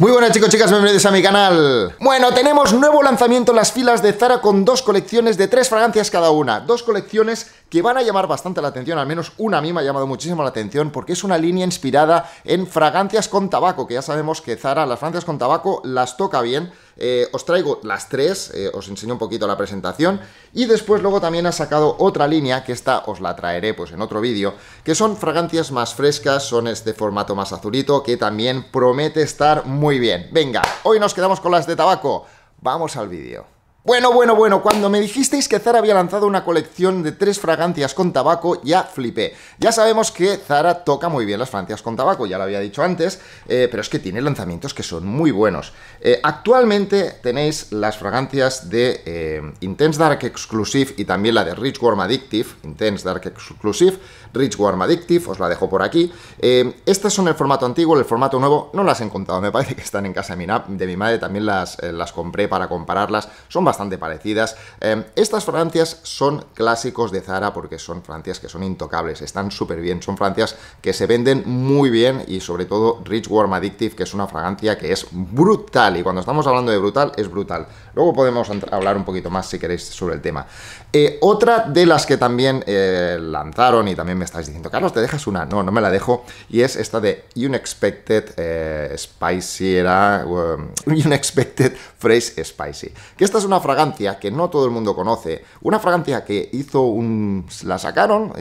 Muy buenas chicos, chicas, bienvenidos a mi canal. Bueno, tenemos nuevo lanzamiento en las filas de Zara con dos colecciones de tres fragancias cada una. Dos colecciones que van a llamar bastante la atención, al menos una a mí me ha llamado muchísimo la atención porque es una línea inspirada en fragancias con tabaco, que ya sabemos que Zara las fragancias con tabaco las toca bien eh, os traigo las tres, eh, os enseño un poquito la presentación y después luego también ha sacado otra línea, que esta os la traeré pues en otro vídeo, que son fragancias más frescas, son este formato más azulito, que también promete estar muy bien. Venga, hoy nos quedamos con las de tabaco, vamos al vídeo. Bueno, bueno, bueno, cuando me dijisteis que Zara había lanzado una colección de tres fragancias con tabaco, ya flipé. Ya sabemos que Zara toca muy bien las fragancias con tabaco, ya lo había dicho antes, eh, pero es que tiene lanzamientos que son muy buenos. Eh, actualmente tenéis las fragancias de eh, Intense Dark Exclusive y también la de Rich Warm Addictive, Intense Dark Exclusive, Rich Warm Addictive, os la dejo por aquí. Eh, estas son el formato antiguo, el formato nuevo no las he encontrado, me parece que están en casa de mi, madre, también las, eh, las compré para compararlas, son bastante parecidas. Eh, estas fragancias son clásicos de Zara porque son francias que son intocables, están súper bien, son francias que se venden muy bien y sobre todo Rich Warm Addictive, que es una fragancia que es brutal y cuando estamos hablando de brutal, es brutal. Luego podemos hablar un poquito más si queréis sobre el tema. Eh, otra de las que también eh, lanzaron y también me estáis diciendo, Carlos, ¿te dejas una? No, no me la dejo. Y es esta de Unexpected eh, Spicy, era um, Unexpected Fresh Spicy. Que esta es una fragancia que no todo el mundo conoce. Una fragancia que hizo un... la sacaron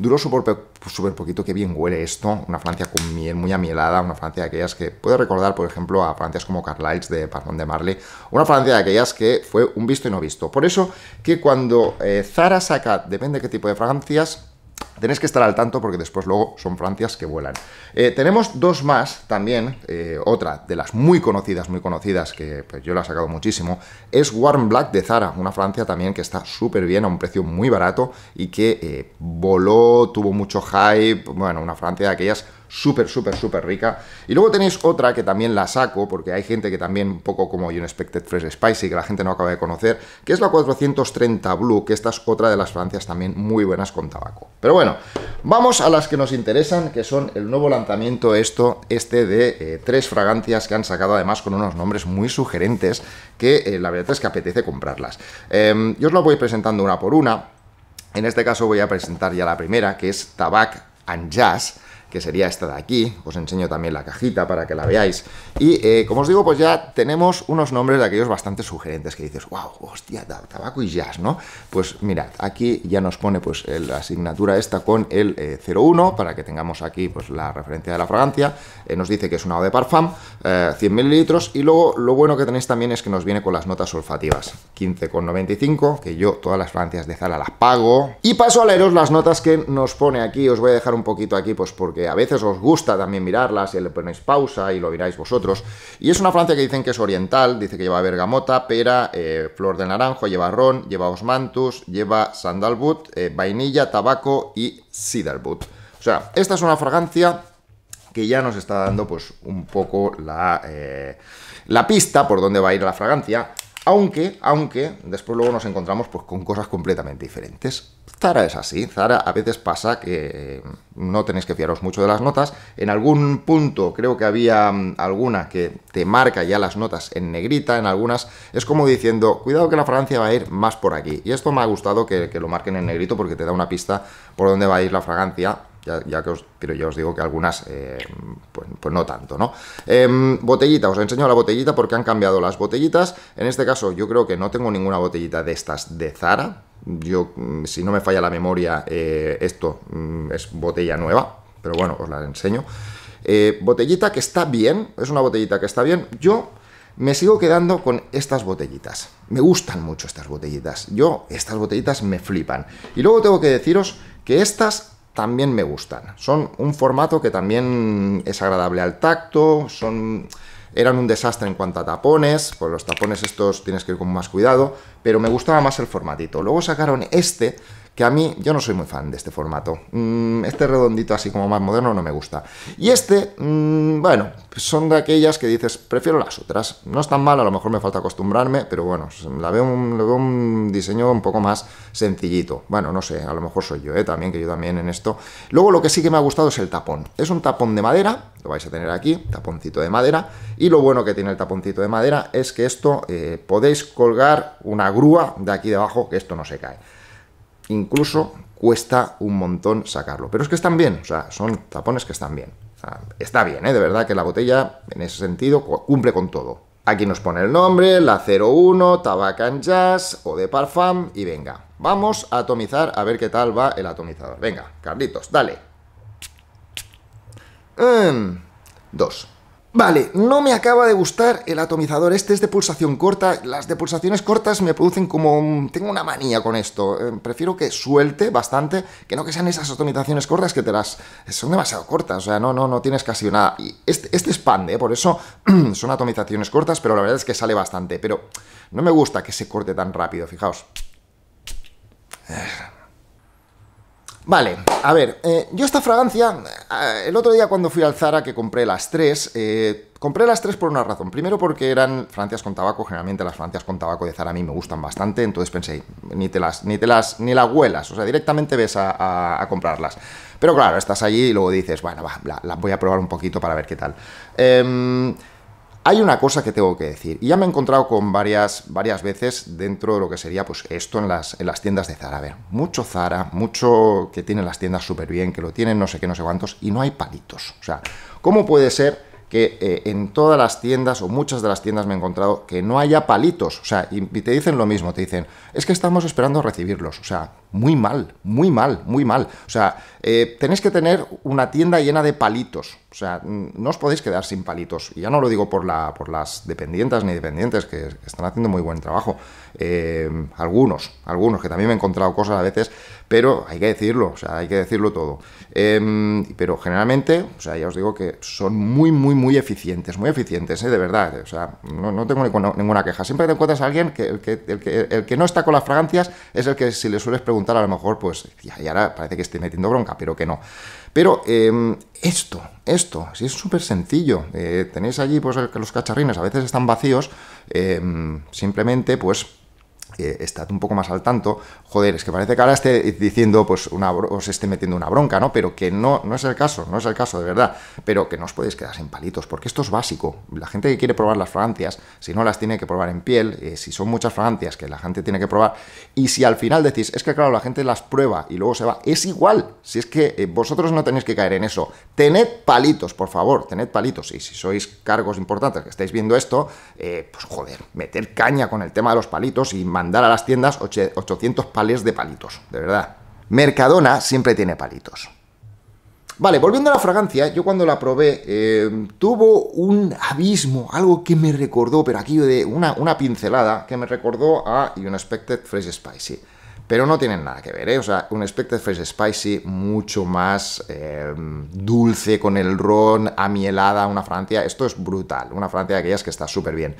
Duró pues, súper super poquito, qué bien huele esto. Una Francia con miel muy amielada, una Francia de aquellas que puede recordar, por ejemplo, a Francias como Carlisle de Parfum de Marley. Una Francia de aquellas que fue un visto y no visto. Por eso que cuando eh, Zara saca, depende de qué tipo de fragancias, Tenéis que estar al tanto porque después luego son Francias que vuelan. Eh, tenemos dos más también, eh, otra de las muy conocidas, muy conocidas, que pues, yo la he sacado muchísimo, es Warm Black de Zara, una Francia también que está súper bien a un precio muy barato y que eh, voló, tuvo mucho hype, bueno, una Francia de aquellas súper, súper, súper rica. Y luego tenéis otra que también la saco, porque hay gente que también, un poco como Unexpected Fresh Spicy, que la gente no acaba de conocer, que es la 430 Blue, que esta es otra de las fragancias también muy buenas con tabaco. Pero bueno, vamos a las que nos interesan, que son el nuevo lanzamiento esto, este de eh, tres fragancias que han sacado además con unos nombres muy sugerentes, que eh, la verdad es que apetece comprarlas. Em, yo os lo voy presentando una por una. En este caso voy a presentar ya la primera, que es Tabac and Jazz que sería esta de aquí. Os enseño también la cajita para que la veáis. Y eh, como os digo, pues ya tenemos unos nombres de aquellos bastante sugerentes que dices, wow, hostia, tabaco y jazz, ¿no? Pues mirad, aquí ya nos pone pues eh, la asignatura esta con el 01 eh, para que tengamos aquí pues la referencia de la fragancia. nos dice que es una O de parfum, 100 mililitros. Y luego lo bueno que tenéis también es que nos viene con las notas olfativas, 15,95, que yo todas las fragancias de Zara las pago. Y paso a leeros las notas que nos pone aquí. Os voy a dejar un poquito aquí pues porque a veces os gusta también mirarlas y le ponéis pausa y lo miráis vosotros. Y es una fragancia que dicen que es oriental, dice que lleva bergamota, pera, eh, flor de naranjo, lleva ron, lleva osmantus, lleva sandalwood, eh, vainilla, tabaco y cedarwood. O sea, esta es una fragancia que ya nos está dando pues un poco la, eh, la pista por dónde va a ir la fragancia. Aunque, aunque, después luego nos encontramos pues con cosas completamente diferentes. Zara es así, Zara a veces pasa que eh, no tenéis que fiaros mucho de las notas. En algún punto creo que había mm, alguna que te marca ya las notas en negrita, en algunas es como diciendo, cuidado que la fragancia va a ir más por aquí. Y esto me ha gustado que, lo marquen en negrito porque te da una pista por dónde va a ir la fragancia ya, que pero ya os digo que algunas, eh, pues, pues, no tanto, ¿no? Em, botellita, os enseño la botellita porque han cambiado las botellitas. En este caso, yo creo que no tengo ninguna botellita de estas de Zara. Yo, mm, si no me falla la memoria, eh, esto mm, es botella nueva, pero bueno, os la enseño. Eh, botellita que está bien, es una botellita que está bien. Yo me sigo quedando con estas botellitas. Me gustan mucho estas botellitas. Yo, estas botellitas me flipan. Y luego tengo que deciros que estas también me gustan. Son un formato que también es agradable al tacto, son... Eran un desastre en cuanto a tapones, pues los tapones estos tienes que ir con más cuidado, pero me gustaba más el formatito. Luego sacaron este, que a mí yo no soy muy fan de este formato. Mm, este redondito así como más moderno no me gusta. Y este, mm, bueno, son de aquellas que dices, prefiero las otras. No están mal, a lo mejor me falta acostumbrarme, pero bueno, la veo un, veo un diseño un poco más sencillito. Bueno, no sé, a lo mejor soy yo, ¿eh? también, que yo también en esto. Luego lo que sí que me ha gustado es el tapón. Es un tapón de madera, lo vais a tener aquí, taponcito de madera. Y lo bueno que tiene el taponcito de madera es que esto eh, podéis colgar una grúa de aquí debajo, que esto no se cae incluso cuesta un montón sacarlo. Pero es que están bien, o sea, son tapones que están bien. está bien, ¿eh? de verdad que la botella, en ese sentido, cumple con todo. Aquí nos pone el nombre, la 01, Tabacan Jazz o de Parfum y venga. Vamos a atomizar a ver qué tal va el atomizador. Venga, Carlitos, dale. Mmm, dos. Vale, no me acaba de gustar el atomizador. Este es de pulsación corta. Las de pulsaciones cortas me producen como... Tengo una manía con esto. Eh, prefiero que suelte bastante, que no que sean esas atomizaciones cortas que te las... Son demasiado cortas, o sea, no, no, no tienes casi nada. este, este expande, por eso son atomizaciones cortas, pero la verdad es que sale bastante. Pero no me gusta que se corte tan rápido, fijaos. Vale, a ver, eh, yo esta fragancia, eh, el otro día cuando fui al Zara que compré las tres, eh, compré las tres por una razón. Primero porque eran francias con tabaco, generalmente las francias con tabaco de Zara a mí me gustan bastante, entonces pensé, ni te las, ni te las, ni las huelas, o sea, directamente ves a, comprarlas. Pero claro, estás allí y luego dices, bueno, va, las voy a probar un poquito para ver qué tal. Eh, hay una cosa que tengo que decir, y ya me he encontrado con varias, varias veces dentro de lo que sería pues, esto en las, las tiendas de Zara. A ver, mucho Zara, mucho que tienen las tiendas súper bien, que lo tienen no sé qué, no sé cuántos, y no hay palitos. O sea, ¿cómo puede ser que eh, en todas las tiendas o muchas de las tiendas me he encontrado que no haya palitos. O sea, y, te dicen lo mismo, te dicen, es que estamos esperando recibirlos. O sea, muy mal, muy mal, muy mal. O sea, eh, tenéis que tener una tienda llena de palitos. O sea, mm, no os podéis quedar sin palitos. Y ya no lo digo por, la, por las dependientas ni dependientes, que están haciendo muy buen trabajo. Eh, algunos, algunos, que también me he encontrado cosas a veces, pero hay que decirlo, o sea, hay que decirlo todo. Em, pero generalmente, o sea, ya os digo que son muy, muy, muy eficientes, muy eficientes, ¿eh? de verdad. O sea, no, tengo ninguna, queja. Siempre que te encuentras a alguien que, el, que el que no está con las fragancias es el que si le sueles preguntar, a lo mejor, pues, y ahora parece que estoy metiendo bronca, pero que no. Pero em, esto, esto, si es súper sencillo, eh, tenéis allí pues los cacharrines, a veces están vacíos, em, simplemente pues estad un poco más al tanto. Joder, es que parece que ahora esté diciendo, pues, una, os esté metiendo una bronca, ¿no? Pero que no, no es el caso, no es el caso, de verdad. Pero que no os podéis quedar sin palitos, porque esto es básico. La gente que quiere probar las fragancias, si no las tiene que probar en piel, eh, si son muchas fragancias que la gente tiene que probar, y si al final decís, es que claro, la gente las prueba y luego se va, es igual. Si es que eh, vosotros no tenéis que caer en eso. Tened palitos, por favor, tened palitos. Y si sois cargos importantes que estáis viendo esto, eh, pues joder, meter caña con el tema de los palitos y mandar mandar a las tiendas 800 palés de palitos, de verdad. Mercadona siempre tiene palitos. Vale, volviendo a la fragancia, yo cuando la probé eh, tuvo un abismo, algo que me recordó, pero aquí de una, una pincelada que me recordó a Unexpected Fresh Spicy. Pero no tienen nada que ver, ¿eh? O sea, un Unexpected Fresh Spicy mucho más em, dulce con el ron, amielada, una fragancia. Esto es brutal, una fragancia de aquellas que está súper bien.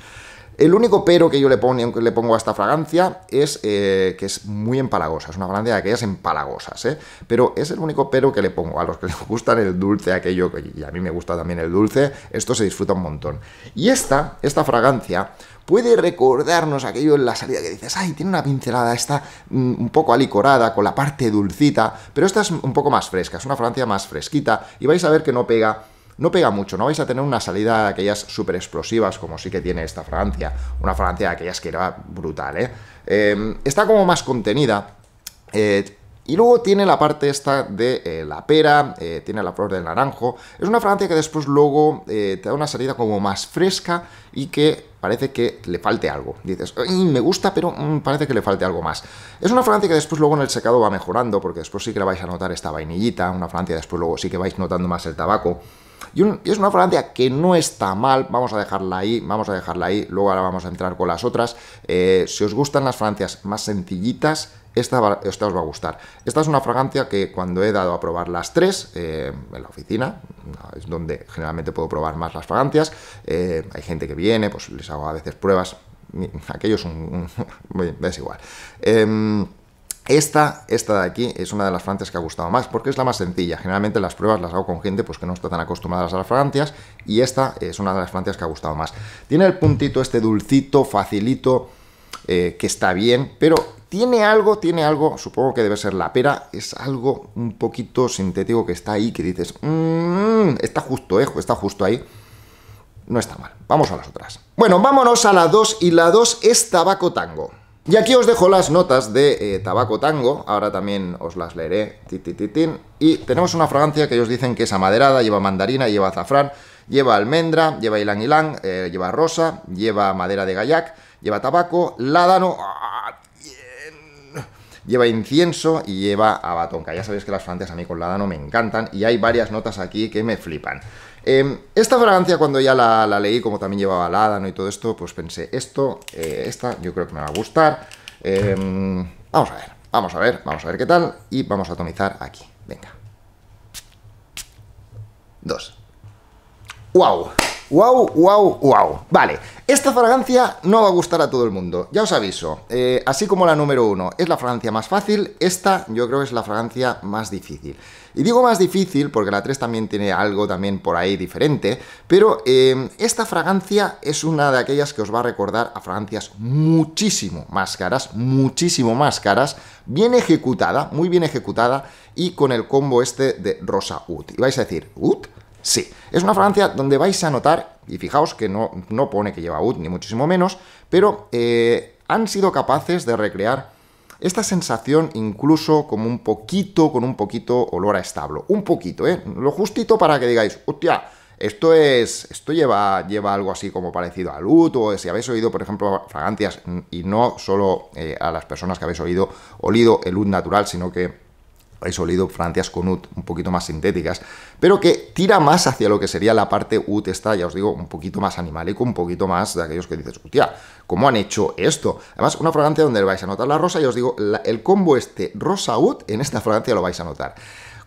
El único pero que yo le pongo, le pongo a esta fragancia es eh, que es muy empalagosa, es una fragancia de aquellas empalagosas, ¿eh? Pero es el único pero que le pongo a los que les gustan el dulce, aquello, y a mí me gusta también el dulce, esto se disfruta un montón. Y esta, esta fragancia, puede recordarnos aquello en la salida que dices, ay, tiene una pincelada, está mm, un poco alicorada, con la parte dulcita, pero esta es un poco más fresca, es una fragancia más fresquita, y vais a ver que no pega no pega mucho, no vais a tener una salida de aquellas super explosivas como sí que tiene esta fragancia una fragancia de aquellas que era brutal, ¿eh? Em, está como más contenida. Eh, y luego tiene la parte esta de eh, la pera, eh, tiene la flor del naranjo. Es una fragancia que después luego te da una salida como más fresca y que parece que le falte algo. Dices, me gusta, pero mm, parece que le falte algo más. Es una fragancia que después luego en el secado va mejorando, porque después sí que la vais a notar esta vainillita, una fragancia después luego sí que vais notando más el tabaco. Y, es una fragancia que no está mal, vamos a dejarla ahí, vamos a dejarla ahí, luego ahora vamos a entrar con las otras. Eh, si os gustan las fragancias más sencillitas, esta, os va a gustar. Esta es una fragancia que cuando he dado a probar las tres eh, en la oficina, es donde generalmente puedo probar más las fragancias, eh, hay gente que viene, pues les hago a veces pruebas, aquello es un... es igual. Em, esta, esta de aquí es una de las francias que ha gustado más porque es la más sencilla. Generalmente las pruebas las hago con gente pues, que no está tan acostumbrada a las francias y esta es una de las francias que ha gustado más. Tiene el puntito este dulcito, facilito, eh, que está bien, pero tiene algo, tiene algo, supongo que debe ser la pera, es algo un poquito sintético que está ahí, que dices, mm, está justo, eh, está justo ahí no está mal. Vamos a las otras. Bueno, vámonos a la 2 y la 2 es Tabaco Tango. Y aquí os dejo las notas de eh, Tabaco Tango, ahora también os las leeré. Y tenemos una fragancia que ellos dicen que es amaderada, lleva mandarina, lleva azafrán, lleva almendra, lleva ylang ylang, eh, lleva rosa, lleva madera de gallac, lleva tabaco, ládano, ¡ah! lleva incienso y lleva abatonca. Ya sabéis que las fragancias a mí con ládano me encantan y hay varias notas aquí que me flipan. Em, esta fragancia, cuando ya la, leí, como también llevaba ládano y todo esto, pues pensé, esto, eh, esta, yo creo que me va a gustar. Em, vamos a ver, vamos a ver, vamos a ver qué tal. Y vamos a atomizar aquí. Venga. Dos. ¡Wow! ¡Wow, wow, wow! Vale, esta fragancia no va a gustar a todo el mundo, ya os aviso. Eh, así como la número uno es la fragancia más fácil, esta yo creo que es la fragancia más difícil. Y digo más difícil porque la 3 también tiene algo también por ahí diferente, pero eh, esta fragancia es una de aquellas que os va a recordar a fragancias muchísimo más caras, muchísimo más caras, bien ejecutada, muy bien ejecutada y con el combo este de rosa oud. Y vais a decir, ¿oud? Sí, es una fragancia donde vais a notar, y fijaos que no, no pone que lleva oud, ni muchísimo menos, pero eh, han sido capaces de recrear esta sensación incluso como un poquito, con un poquito olor a establo. Un poquito, ¿eh? Lo justito para que digáis, hostia, esto es. Esto lleva, lleva algo así como parecido a LUT, o si habéis oído, por ejemplo, fragancias, mm, y no solo eh, a las personas que habéis oído, olido el oud natural, sino que habéis oído fragancias con UT un poquito más sintéticas, pero que tira más hacia lo que sería la parte UT esta, ya os digo, un poquito más animalico, un poquito más de aquellos que dices, hostia, ¿cómo han hecho esto? Además, una fragancia donde vais a notar la rosa, y os digo, el combo este rosa UT en esta fragancia lo vais a notar.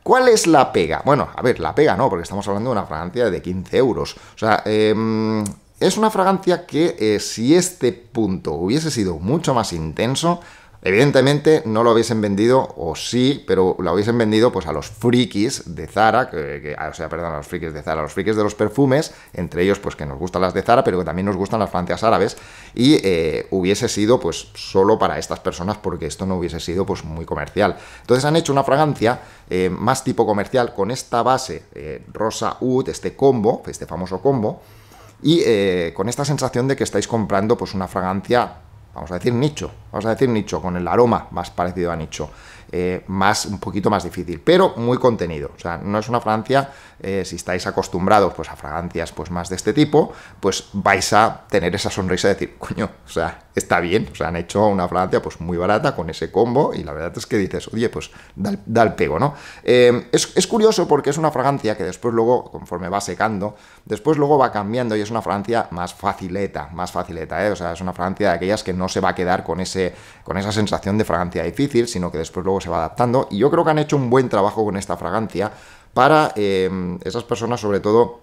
¿Cuál es la pega? Bueno, a ver, la pega no, porque estamos hablando de una fragancia de 15 euros. O sea, em, es una fragancia que eh, si este punto hubiese sido mucho más intenso, Evidentemente no lo hubiesen vendido, o sí, pero lo hubiesen vendido pues a los frikis de Zara, ah, o sea, perdón, a los frikis de Zara, a los frikis de los perfumes, entre ellos pues que nos gustan las de Zara, pero que también nos gustan las francias árabes, y eh, hubiese sido pues solo para estas personas porque esto no hubiese sido pues muy comercial. Entonces han hecho una fragancia eh, más tipo comercial con esta base eh, rosa wood este combo, este famoso combo, y con esta sensación de que estáis comprando pues una fragancia vamos a decir nicho, vamos a decir nicho, con el aroma más parecido a nicho. Eh, más, un poquito más difícil, pero muy contenido. O sea, no es una fragancia, eh, si estáis acostumbrados pues, a fragancias pues, más de este tipo, pues vais a tener esa sonrisa de decir, coño, o sea, está bien, o sea, han hecho una fragancia pues, muy barata con ese combo y la verdad es que dices, oye, pues da, el pego, ¿no? Eh, es, curioso porque es una fragancia que después luego, conforme va secando, después luego va cambiando y es una fragancia más facileta, más facileta, O sea, es una fragancia de aquellas que no se va a quedar con, ese, con esa sensación de fragancia difícil, sino que después luego se va adaptando. Y yo creo que han hecho un buen trabajo con esta fragancia para eh, esas personas, sobre todo,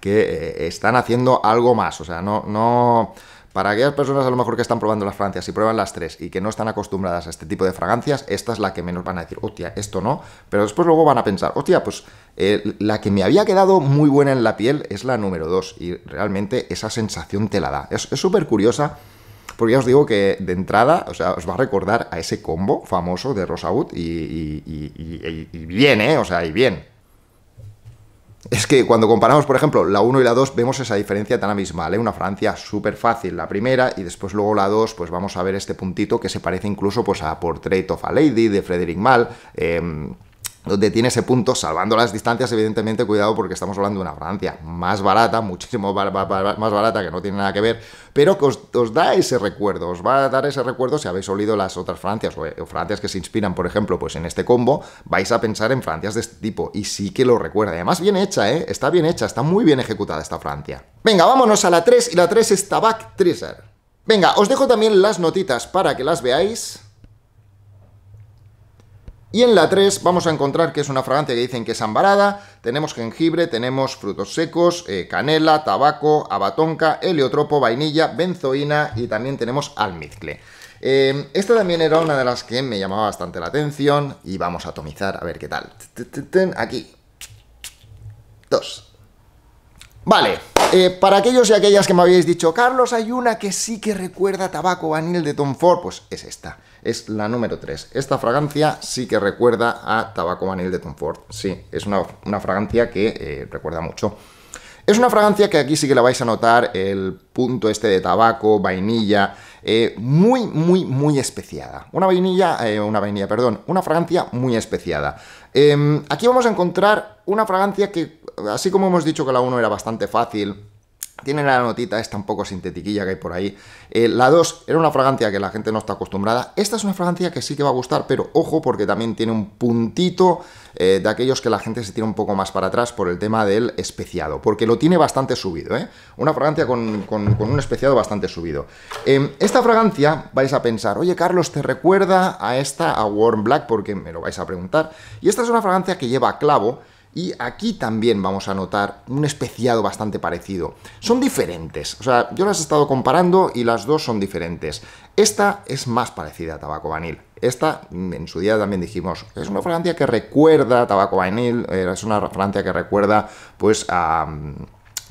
que eh, están haciendo algo más. O sea, no, no. Para aquellas personas a lo mejor que están probando las fragancias y prueban las tres y que no están acostumbradas a este tipo de fragancias, esta es la que menos van a decir, hostia, esto no. Pero después luego van a pensar, hostia, pues eh, la que me había quedado muy buena en la piel es la número dos y realmente esa sensación te la da. Es súper curiosa porque ya os digo que de entrada, o sea, os va a recordar a ese combo famoso de Rosaud y, y, bien, ¿eh? O sea, y bien. Es que cuando comparamos, por ejemplo, la 1 y la 2, vemos esa diferencia tan abismal, ¿eh? Una Francia súper fácil la primera y después luego la 2, pues vamos a ver este puntito que se parece incluso pues, a Portrait of a Lady de Frederick Mal. Eh, em, donde tiene ese punto, salvando las distancias, evidentemente, cuidado porque estamos hablando de una Francia más barata, muchísimo más barata, que no tiene nada que ver, pero que os, da ese recuerdo, os va a dar ese recuerdo si habéis olido las otras Francias, eh, o, Francias que se inspiran, por ejemplo, pues en este combo, vais a pensar en Francias de este tipo, y sí que lo recuerda, además bien hecha, ¿eh? está bien hecha, está muy bien ejecutada esta Francia. Venga, vámonos a la 3, y la 3 es Tabac Treasure. Venga, os dejo también las notitas para que las veáis, y en la 3 vamos a encontrar que es una fragancia que dicen que es ambarada, tenemos jengibre, tenemos frutos secos, eh, canela, tabaco, abatonca, heliotropo, vainilla, benzoína y también tenemos almizcle. Em, esta también era una de las que me llamaba bastante la atención y vamos a atomizar a ver qué tal. Aquí. Dos. Vale, eh, para aquellos y aquellas que me habéis dicho, Carlos, hay una que sí que recuerda tabaco anil de Tom Ford, pues es esta es la número 3. Esta fragancia sí que recuerda a tabaco Vanille de Tom Ford. Sí, es una, fragancia que eh, recuerda mucho. Es una fragancia que aquí sí que la vais a notar, el punto este de tabaco, vainilla, eh, muy, muy, muy especiada. Una vainilla, eh, una vainilla, perdón, una fragancia muy especiada. Em, aquí vamos a encontrar una fragancia que, así como hemos dicho que la 1 era bastante fácil, tiene la notita esta un poco sintetiquilla que hay por ahí. Eh, la 2 era una fragancia que la gente no está acostumbrada. Esta es una fragancia que sí que va a gustar, pero ojo porque también tiene un puntito eh, de aquellos que la gente se tira un poco más para atrás por el tema del especiado, porque lo tiene bastante subido, ¿eh? Una fragancia con, con un especiado bastante subido. Em, esta fragancia vais a pensar, oye Carlos, ¿te recuerda a esta, a Warm Black? Porque me lo vais a preguntar. Y esta es una fragancia que lleva clavo, y aquí también vamos a notar un especiado bastante parecido. Son diferentes, o sea, yo las he estado comparando y las dos son diferentes. Esta es más parecida a tabaco vanil. Esta, en su día también dijimos, es una fragancia que recuerda a tabaco vanil, eh, es una fragancia que recuerda, pues, a... Mm,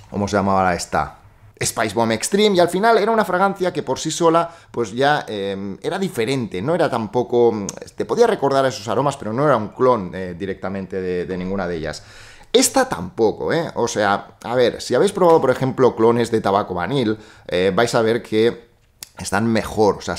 ¿Cómo se llamaba esta? Spice Bomb Extreme y al final era una fragancia que por sí sola pues ya em, era diferente, no era tampoco... Mm, te podía recordar a esos aromas pero no era un clon eh, directamente de, ninguna de ellas. Esta tampoco, ¿eh? O sea, a ver, si habéis probado por ejemplo clones de tabaco vanil, eh, vais a ver que están mejor, o sea,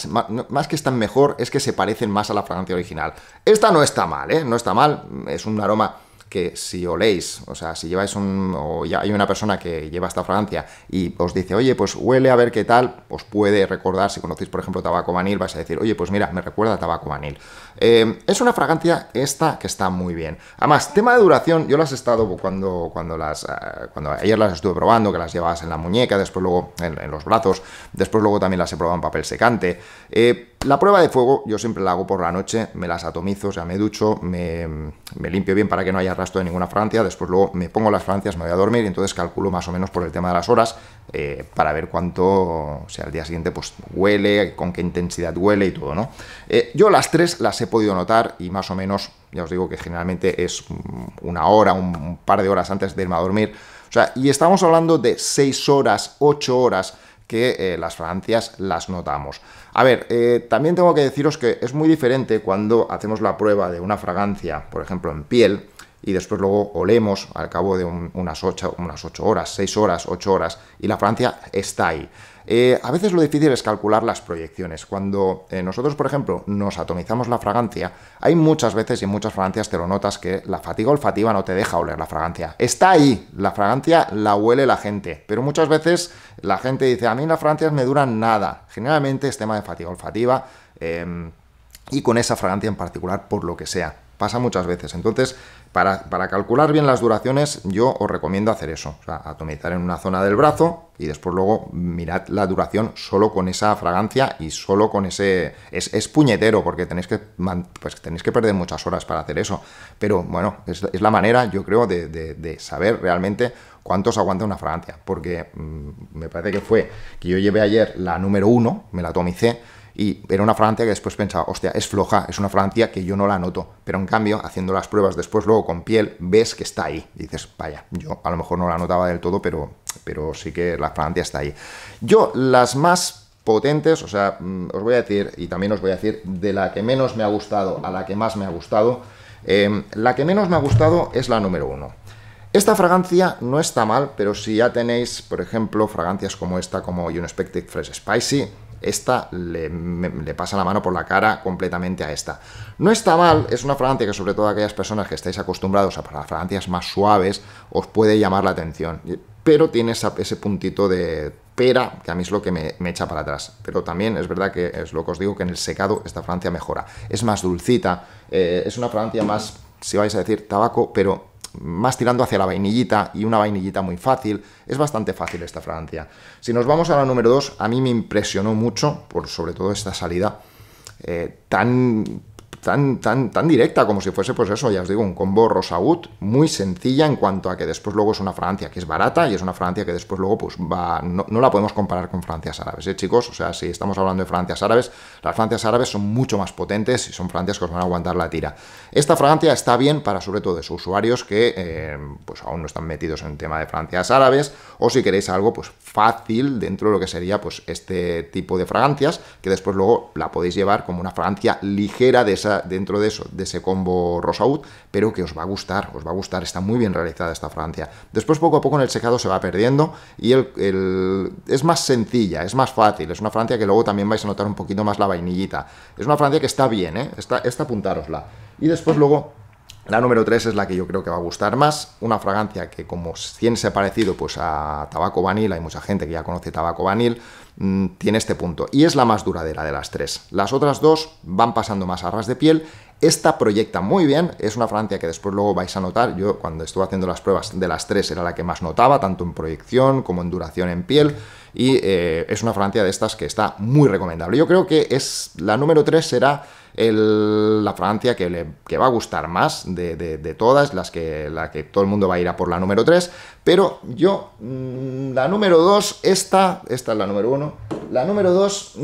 más que están mejor es que se parecen más a la fragancia original. Esta no está mal, ¿eh? No está mal, es un aroma que si oléis, o sea, si lleváis un, o ya hay una persona que lleva esta fragancia y os dice, oye, pues huele a ver qué tal, os pues puede recordar, si conocéis, por ejemplo, tabaco vanil, vais a decir, oye, pues mira, me recuerda a tabaco vanil. Eh, es una fragancia esta que está muy bien. Además, tema de duración, yo las he estado cuando, cuando las, eh, cuando ayer las estuve probando, que las llevabas en la muñeca, después luego en, los brazos, después luego también las he probado en papel secante. Eh, la prueba de fuego yo siempre la hago por la noche, me las atomizo, o sea, me ducho, me, limpio bien para que no haya rastro de ninguna francia, después luego me pongo las francias, me voy a dormir y entonces calculo más o menos por el tema de las horas eh, para ver cuánto, o sea, al día siguiente pues huele, con qué intensidad huele y todo, ¿no? Eh, yo las tres las he podido notar y más o menos, ya os digo que generalmente es una hora, un, par de horas antes de irme a dormir, o sea, y estamos hablando de seis horas, ocho horas, eh, las fragancias las notamos. A ver, eh, también tengo que deciros que es muy diferente cuando hacemos la prueba de una fragancia, por ejemplo, en piel, y después luego olemos al cabo de unas, ocho unas 8 horas, 6 horas, 8 horas, y la fragancia está ahí. Eh, a veces lo difícil es calcular las proyecciones. Cuando eh, nosotros, por ejemplo, nos atomizamos la fragancia, hay muchas veces y en muchas fragancias te lo notas que la fatiga olfativa no te deja oler la fragancia. Está ahí, la fragancia la huele la gente, pero muchas veces la gente dice, a mí las fragancias me duran nada. Generalmente es tema de fatiga olfativa. Em, y con esa fragancia en particular, por lo que sea. Pasa muchas veces. Entonces, para, calcular bien las duraciones, yo os recomiendo hacer eso. O sea, atomizar en una zona del brazo y después luego mirad la duración solo con esa fragancia y solo con ese... Es, puñetero porque tenéis que, pues, tenéis que perder muchas horas para hacer eso. Pero bueno, es, la manera, yo creo, de, saber realmente cuánto os aguanta una fragancia. Porque mm, me parece que fue que yo llevé ayer la número uno, me la atomicé y era una fragancia que después pensaba, hostia, es floja, es una fragancia que yo no la noto. Pero en cambio, haciendo las pruebas después, luego con piel, ves que está ahí. dices, vaya, yo a lo mejor no la notaba del todo, pero, pero sí que la fragancia está ahí. Yo, las más potentes, o sea, mm, os voy a decir, y también os voy a decir, de la que menos me ha gustado a la que más me ha gustado, em, la que menos me ha gustado es la número uno. Esta fragancia no está mal, pero si ya tenéis, por ejemplo, fragancias como esta, como Unexpected Fresh Spicy, esta le, pasa la mano por la cara completamente a esta. No está mal, es una fragancia que sobre todo aquellas personas que estáis acostumbrados a para fragancias más suaves os puede llamar la atención, pero tiene ese puntito de pera que a mí es lo que me, echa para atrás. Pero también es verdad que es lo que os digo, que en el secado esta fragancia mejora. Es más dulcita, eh, es una fragancia más, si vais a decir, tabaco, pero más tirando hacia la vainillita y una vainillita muy fácil. Es bastante fácil esta fragancia. Si nos vamos a la número 2, a mí me impresionó mucho, por sobre todo esta salida eh, tan tan, tan, tan directa como si fuese, pues eso, ya os digo, un combo rosaud muy sencilla en cuanto a que después luego es una Francia que es barata y es una Francia que después luego pues va, no, la podemos comparar con Francias árabes, ¿eh, chicos? O sea, si estamos hablando de Francias árabes, las Francias árabes son mucho más potentes y son Francias que os van a aguantar la tira. Esta fragancia está bien para sobre todo de sus usuarios que eh, pues aún no están metidos en el tema de Francias árabes o si queréis algo pues fácil dentro de lo que sería pues este tipo de fragancias que después luego la podéis llevar como una fragancia ligera de esa dentro de eso, de ese combo rosaud, pero que os va a gustar, os va a gustar, está muy bien realizada esta francia. Después poco a poco en el secado se va perdiendo y el, es más sencilla, es más fácil, es una francia que luego también vais a notar un poquito más la vainillita. Es una francia que está bien, ¿eh? esta, esta apuntárosla. Y después luego la número 3 es la que yo creo que va a gustar más, una fragancia que como se ha parecido pues a tabaco vanil, hay mucha gente que ya conoce tabaco vanil, mm, tiene este punto y es la más duradera de las tres. Las otras dos van pasando más a ras de piel, esta proyecta muy bien, es una fragancia que después luego vais a notar, yo cuando estuve haciendo las pruebas de las tres era la que más notaba, tanto en proyección como en duración en piel, y eh, es una Francia de estas que está muy recomendable. Yo creo que es la número 3 será la Francia que, le, va a gustar más de, todas, las que, la que todo el mundo va a ir a por la número 3, pero yo, mm, la número 2, esta, esta es la número 1, la número 2...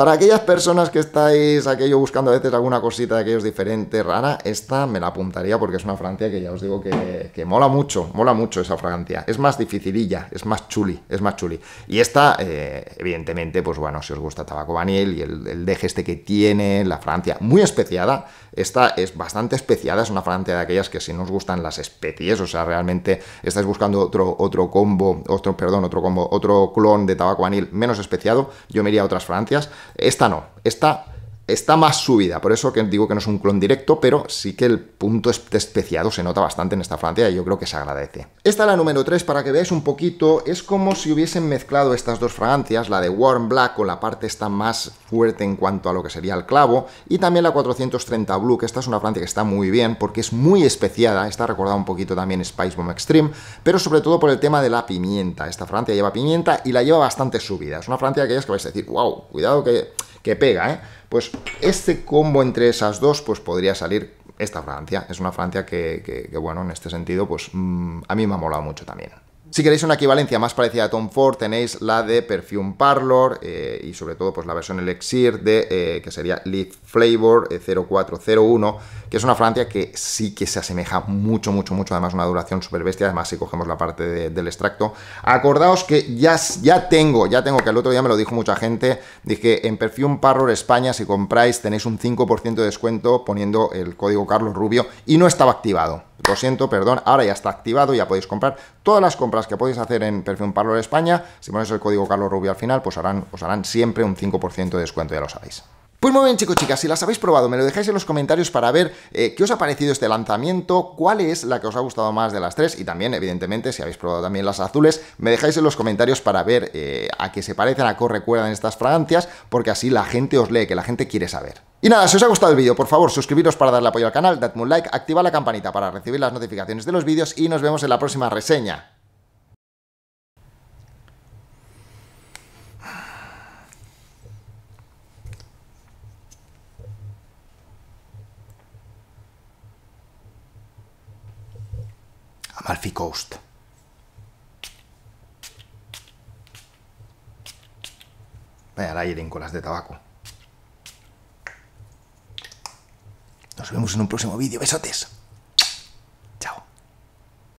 Para aquellas personas que estáis aquello buscando a veces alguna cosita de aquellos diferente, rara, esta me la apuntaría porque es una fragancia que ya os digo que, mola mucho, mola mucho esa fragancia. Es más dificililla, es más chuli, es más chuli. Y esta, eh, evidentemente, pues bueno, si os gusta tabaco vanil y el, el deje este que tiene, la fragancia muy especiada, esta es bastante especiada, es una fragancia de aquellas que si no os gustan las especies, o sea, realmente estáis buscando otro, otro combo, otro, perdón, otro combo, otro clon de tabaco vanil menos especiado, yo me iría a otras fragancias. Esta no, esta está más subida, por eso que digo que no es un clon directo, pero sí que el punto especiado se nota bastante en esta Francia y yo creo que se agradece. Esta la número 3, para que veáis un poquito, es como si hubiesen mezclado estas dos fragancias, la de Warm Black con la parte esta más fuerte en cuanto a lo que sería el clavo, y también la 430 Blue, que esta es una Francia que está muy bien porque es muy especiada, está recordada un poquito también Spice Bomb Extreme, pero sobre todo por el tema de la pimienta. Esta Francia lleva pimienta y la lleva bastante subida. Es una Francia que aquellas que vais a decir, wow, cuidado que que pega, ¿eh? Pues este combo entre esas dos, pues podría salir esta Francia. Es una Francia que, bueno, en este sentido, pues mm, a mí me ha molado mucho también. Si queréis una equivalencia más parecida a Tom Ford, tenéis la de Perfume Parlor eh, y sobre todo pues, la versión Elixir de, eh, que sería Leaf Flavor 0401, eh, que es una fragancia que sí que se asemeja mucho, mucho, mucho, además una duración súper bestia, además si cogemos la parte del extracto. Acordaos que ya, ya tengo, ya tengo, que el otro día me lo dijo mucha gente, dije en Perfume Parlor España si compráis tenéis un 5% de descuento poniendo el código Carlos Rubio y no estaba activado. Lo siento, perdón, ahora ya está activado, ya podéis comprar todas las compras que podéis hacer en Perfume Parlor España. Si ponéis el código Carlos Rubio al final, pues os harán siempre un 5% de descuento, ya lo sabéis. Pues muy bien chicos, chicas, si las habéis probado, me lo dejáis en los comentarios para ver eh, qué os ha parecido este lanzamiento, cuál es la que os ha gustado más de las tres y también, evidentemente, si habéis probado también las azules, me dejáis en los comentarios para ver eh, a qué se parecen, a qué os recuerdan estas fragancias, porque así la gente os lee, que la gente quiere saber. Y nada, si os ha gustado el vídeo, por favor, suscribiros para darle apoyo al canal, dadme un like, activa la campanita para recibir las notificaciones de los vídeos y nos vemos en la próxima reseña. Amalfi Coast. Vaya la en de tabaco. Nos vemos en un próximo vídeo. Besotes.